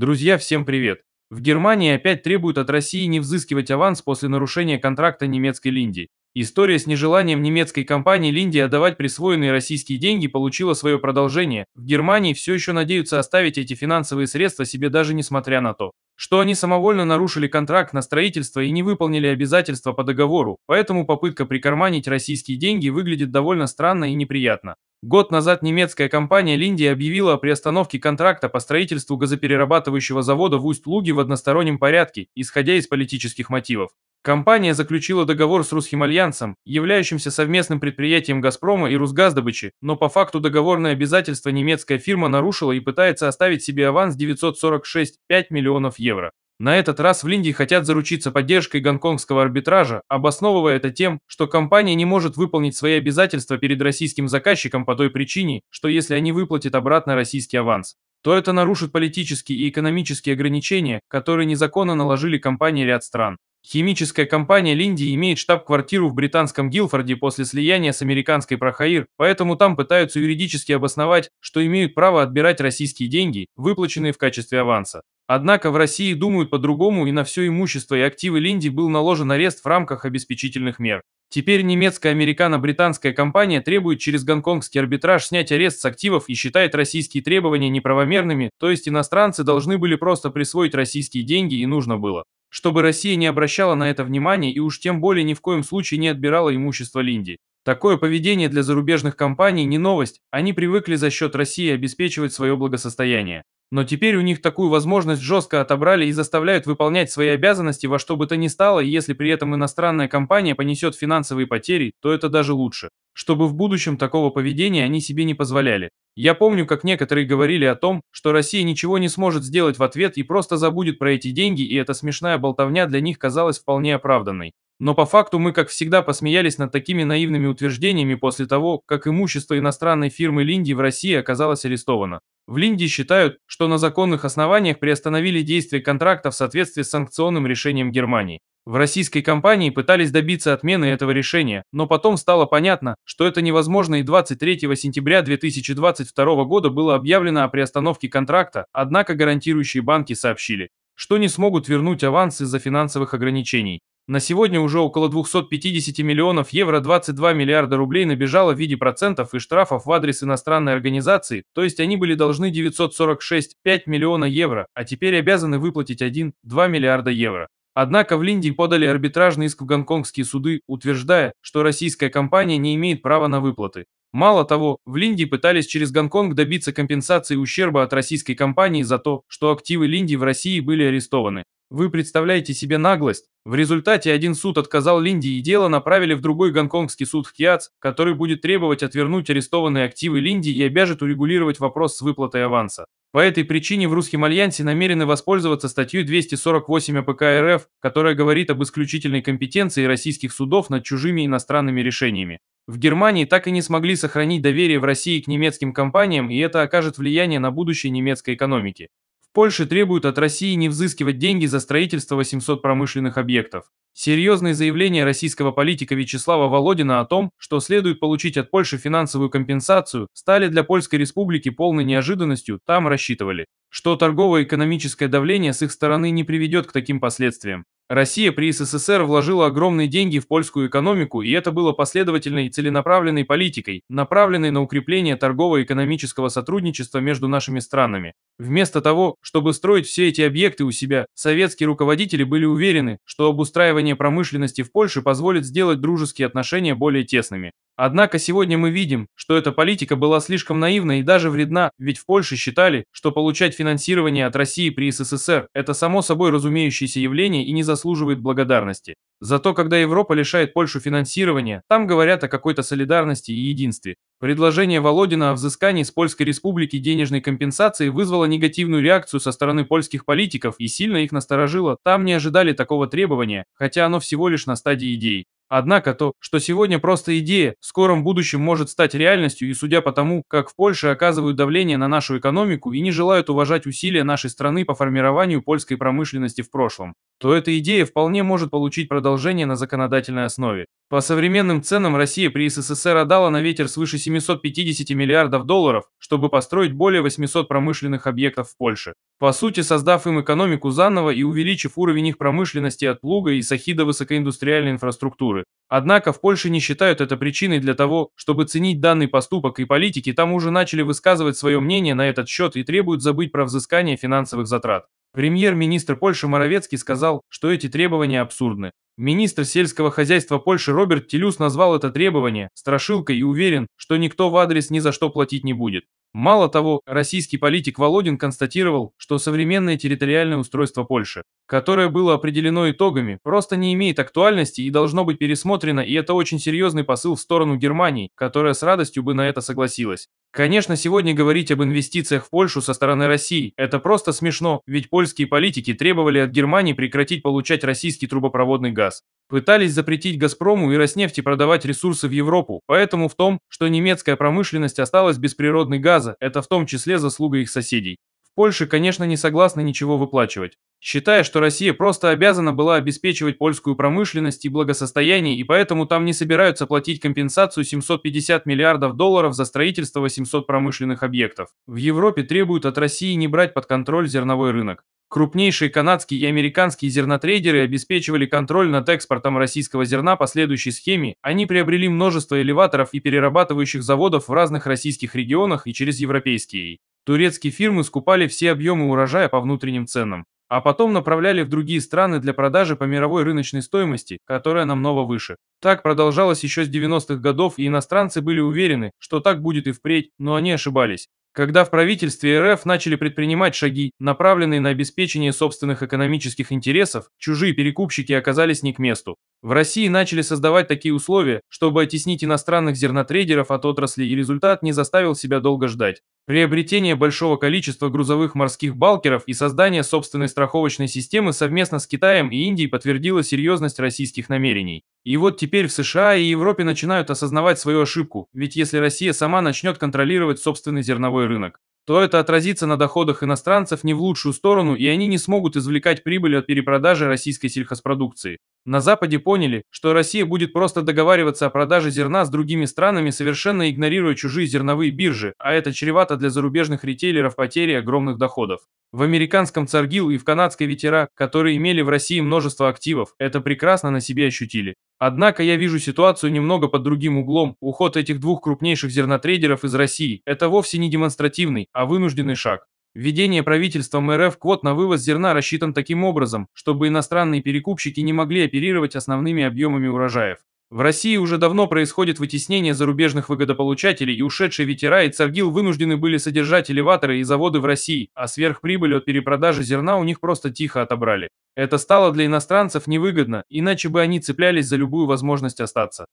Друзья, всем привет! В Германии опять требуют от России не взыскивать аванс после нарушения контракта немецкой Линди. История с нежеланием немецкой компании Линди отдавать присвоенные российские деньги получила свое продолжение. В Германии все еще надеются оставить эти финансовые средства себе даже несмотря на то, что они самовольно нарушили контракт на строительство и не выполнили обязательства по договору, поэтому попытка прикарманить российские деньги выглядит довольно странно и неприятно. Год назад немецкая компания Линди объявила о приостановке контракта по строительству газоперерабатывающего завода в Усть-Луге в одностороннем порядке, исходя из политических мотивов. Компания заключила договор с русским альянсом, являющимся совместным предприятием «Газпрома» и «Русгаздобычи», но по факту договорное обязательство немецкая фирма нарушила и пытается оставить себе аванс 946,5 миллионов евро. На этот раз в Линде хотят заручиться поддержкой гонконгского арбитража, обосновывая это тем, что компания не может выполнить свои обязательства перед российским заказчиком по той причине, что если они выплатят обратно российский аванс, то это нарушит политические и экономические ограничения, которые незаконно наложили компании ряд стран. Химическая компания Линди имеет штаб-квартиру в британском Гилфорде после слияния с американской Прохаир, поэтому там пытаются юридически обосновать, что имеют право отбирать российские деньги, выплаченные в качестве аванса. Однако в России думают по-другому и на все имущество и активы Линди был наложен арест в рамках обеспечительных мер. Теперь немецкая американо-британская компания требует через гонконгский арбитраж снять арест с активов и считает российские требования неправомерными, то есть иностранцы должны были просто присвоить российские деньги и нужно было. Чтобы Россия не обращала на это внимания и уж тем более ни в коем случае не отбирала имущество Линди. Такое поведение для зарубежных компаний не новость, они привыкли за счет России обеспечивать свое благосостояние. Но теперь у них такую возможность жестко отобрали и заставляют выполнять свои обязанности во что бы то ни стало, и если при этом иностранная компания понесет финансовые потери, то это даже лучше. Чтобы в будущем такого поведения они себе не позволяли. Я помню, как некоторые говорили о том, что Россия ничего не сможет сделать в ответ и просто забудет про эти деньги, и эта смешная болтовня для них казалась вполне оправданной. Но по факту мы, как всегда, посмеялись над такими наивными утверждениями после того, как имущество иностранной фирмы Линди в России оказалось арестовано. В Линде считают, что на законных основаниях приостановили действие контракта в соответствии с санкционным решением Германии. В российской компании пытались добиться отмены этого решения, но потом стало понятно, что это невозможно и 23 сентября 2022 года было объявлено о приостановке контракта, однако гарантирующие банки сообщили, что не смогут вернуть аванс из-за финансовых ограничений. На сегодня уже около 250 миллионов евро 22 миллиарда рублей набежало в виде процентов и штрафов в адрес иностранной организации, то есть они были должны 946,5 миллиона евро, а теперь обязаны выплатить 1,2 миллиарда евро. Однако в Линде подали арбитражный иск в гонконгские суды, утверждая, что российская компания не имеет права на выплаты. Мало того, в Линде пытались через Гонконг добиться компенсации ущерба от российской компании за то, что активы Линди в России были арестованы. Вы представляете себе наглость? В результате один суд отказал Линде и дело направили в другой гонконгский суд в Хиац, который будет требовать отвернуть арестованные активы Линди и обяжет урегулировать вопрос с выплатой аванса. По этой причине в Русском Альянсе намерены воспользоваться статьей 248 АПК РФ, которая говорит об исключительной компетенции российских судов над чужими иностранными решениями. В Германии так и не смогли сохранить доверие в России к немецким компаниям, и это окажет влияние на будущее немецкой экономики. В Польше требуют от России не взыскивать деньги за строительство 800 промышленных объектов. Серьезные заявления российского политика Вячеслава Володина о том, что следует получить от Польши финансовую компенсацию, стали для Польской Республики полной неожиданностью, там рассчитывали, что торгово-экономическое давление с их стороны не приведет к таким последствиям. Россия при СССР вложила огромные деньги в польскую экономику, и это было последовательной и целенаправленной политикой, направленной на укрепление торгово-экономического сотрудничества между нашими странами. Вместо того, чтобы строить все эти объекты у себя, советские руководители были уверены, что обустраивание промышленности в Польше позволит сделать дружеские отношения более тесными. Однако сегодня мы видим, что эта политика была слишком наивна и даже вредна, ведь в Польше считали, что получать финансирование от России при СССР – это само собой разумеющееся явление и не заслуживает благодарности. Зато когда Европа лишает Польшу финансирования, там говорят о какой-то солидарности и единстве. Предложение Володина о взыскании с Польской Республики денежной компенсации вызвало негативную реакцию со стороны польских политиков и сильно их насторожило, там не ожидали такого требования, хотя оно всего лишь на стадии идей. Однако то, что сегодня просто идея, в скором будущем может стать реальностью и судя по тому, как в Польше оказывают давление на нашу экономику и не желают уважать усилия нашей страны по формированию польской промышленности в прошлом то эта идея вполне может получить продолжение на законодательной основе. По современным ценам Россия при СССР отдала на ветер свыше 750 миллиардов долларов, чтобы построить более 800 промышленных объектов в Польше, по сути создав им экономику заново и увеличив уровень их промышленности от плуга и сахи до высокоиндустриальной инфраструктуры. Однако в Польше не считают это причиной для того, чтобы ценить данный поступок, и политики там уже начали высказывать свое мнение на этот счет и требуют забыть про взыскание финансовых затрат. Премьер-министр Польши Моровецкий сказал, что эти требования абсурдны. Министр сельского хозяйства Польши Роберт Телюс назвал это требование страшилкой и уверен, что никто в адрес ни за что платить не будет. Мало того, российский политик Володин констатировал, что современное территориальное устройство Польши, которое было определено итогами, просто не имеет актуальности и должно быть пересмотрено, и это очень серьезный посыл в сторону Германии, которая с радостью бы на это согласилась. Конечно, сегодня говорить об инвестициях в Польшу со стороны России – это просто смешно, ведь польские политики требовали от Германии прекратить получать российский трубопроводный газ. Пытались запретить «Газпрому» и «Роснефти» продавать ресурсы в Европу, поэтому в том, что немецкая промышленность осталась без природной газа, это в том числе заслуга их соседей. Польше, конечно, не согласны ничего выплачивать, считая, что Россия просто обязана была обеспечивать польскую промышленность и благосостояние, и поэтому там не собираются платить компенсацию 750 миллиардов долларов за строительство 800 промышленных объектов. В Европе требуют от России не брать под контроль зерновой рынок. Крупнейшие канадские и американские зернотрейдеры обеспечивали контроль над экспортом российского зерна по следующей схеме. Они приобрели множество элеваторов и перерабатывающих заводов в разных российских регионах и через европейские. Турецкие фирмы скупали все объемы урожая по внутренним ценам, а потом направляли в другие страны для продажи по мировой рыночной стоимости, которая намного выше. Так продолжалось еще с 90-х годов, и иностранцы были уверены, что так будет и впредь, но они ошибались. Когда в правительстве РФ начали предпринимать шаги, направленные на обеспечение собственных экономических интересов, чужие перекупщики оказались не к месту. В России начали создавать такие условия, чтобы оттеснить иностранных зернотрейдеров от отрасли, и результат не заставил себя долго ждать. Приобретение большого количества грузовых морских балкеров и создание собственной страховочной системы совместно с Китаем и Индией подтвердило серьезность российских намерений. И вот теперь в США и Европе начинают осознавать свою ошибку, ведь если Россия сама начнет контролировать собственный зерновой рынок, то это отразится на доходах иностранцев не в лучшую сторону, и они не смогут извлекать прибыль от перепродажи российской сельхозпродукции. На Западе поняли, что Россия будет просто договариваться о продаже зерна с другими странами, совершенно игнорируя чужие зерновые биржи, а это чревато для зарубежных ритейлеров потерей огромных доходов. В американском Царгил и в канадской Ветера, которые имели в России множество активов, это прекрасно на себе ощутили. Однако я вижу ситуацию немного под другим углом. Уход этих двух крупнейших зернотрейдеров из России – это вовсе не демонстративный, а вынужденный шаг. Введение правительством РФ квот на вывоз зерна рассчитан таким образом, чтобы иностранные перекупщики не могли оперировать основными объемами урожаев. В России уже давно происходит вытеснение зарубежных выгодополучателей, и ушедшие ветера и Царгил вынуждены были содержать элеваторы и заводы в России, а сверхприбыль от перепродажи зерна у них просто тихо отобрали. Это стало для иностранцев невыгодно, иначе бы они цеплялись за любую возможность остаться.